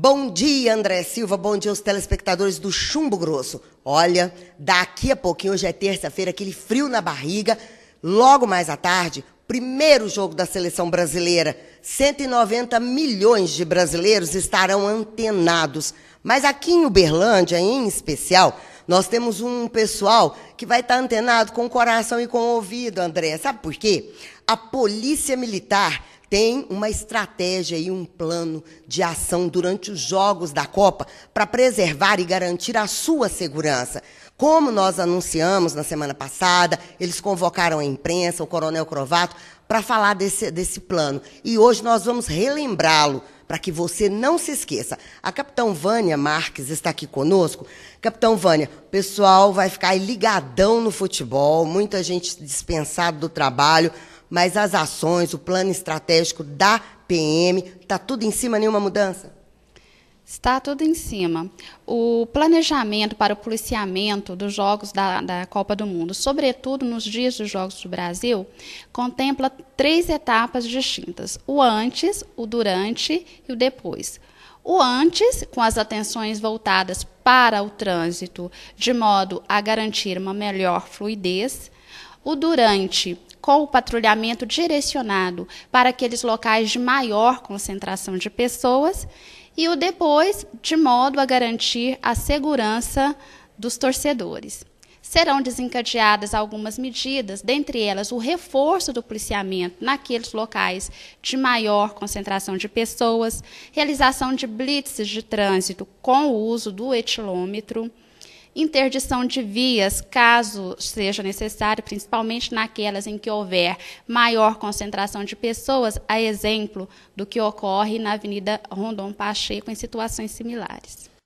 Bom dia, André Silva. Bom dia aos telespectadores do Chumbo Grosso. Olha, daqui a pouquinho, hoje é terça-feira, aquele frio na barriga. Logo mais à tarde, primeiro jogo da seleção brasileira. 190 milhões de brasileiros estarão antenados. Mas aqui em Uberlândia, em especial, nós temos um pessoal que vai estar antenado com o coração e com o ouvido, André. Sabe por quê? A Polícia Militar tem uma estratégia e um plano de ação durante os Jogos da Copa para preservar e garantir a sua segurança. Como nós anunciamos na semana passada, eles convocaram a imprensa, o Coronel Crovato, para falar desse, desse plano. E hoje nós vamos relembrá-lo para que você não se esqueça. A Capitão Vânia Marques está aqui conosco. Capitão Vânia, o pessoal vai ficar ligadão no futebol, muita gente dispensada do trabalho, mas as ações, o plano estratégico da PM, está tudo em cima, nenhuma mudança? Está tudo em cima. O planejamento para o policiamento dos Jogos da, da, Copa do Mundo, sobretudo nos dias dos Jogos do Brasil, contempla três etapas distintas: o antes, o durante e o depois. O antes, com as atenções voltadas para o trânsito, de modo a garantir uma melhor fluidez. O durante, com o patrulhamento direcionado para aqueles locais de maior concentração de pessoas e o depois, de modo a garantir a segurança dos torcedores. Serão desencadeadas algumas medidas, dentre elas o reforço do policiamento naqueles locais de maior concentração de pessoas, realização de blitzes de trânsito com o uso do etilômetro, interdição de vias, caso seja necessário, principalmente naquelas em que houver maior concentração de pessoas, a exemplo do que ocorre na Avenida Rondon Pacheco em situações similares.